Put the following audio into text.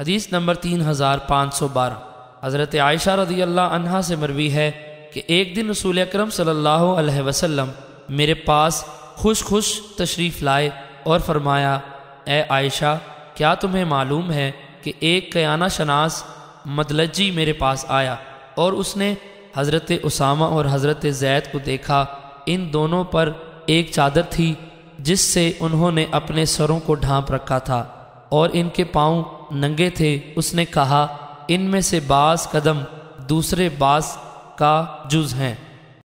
हदीस नंबर तीन हज़ार पाँच सौ बारह हज़रत आयशा रदी अल्लाह अनहा से मरवी है कि एक दिन रसूल अक्रम सल्लल्लाहु अलैहि मेरे पास खुश खुश तशरीफ़ लाए और फरमाया ए आयशा क्या तुम्हें मालूम है कि एक कयाना शनास मदलजी मेरे पास आया और उसने हज़रत उसामा और हज़रत जैद को देखा इन दोनों पर एक चादर थी जिससे उन्होंने अपने सरों को ढांप रखा था और इनके पाँव नंगे थे उसने कहा इनमें से बास कदम दूसरे बास का जुज़ हैं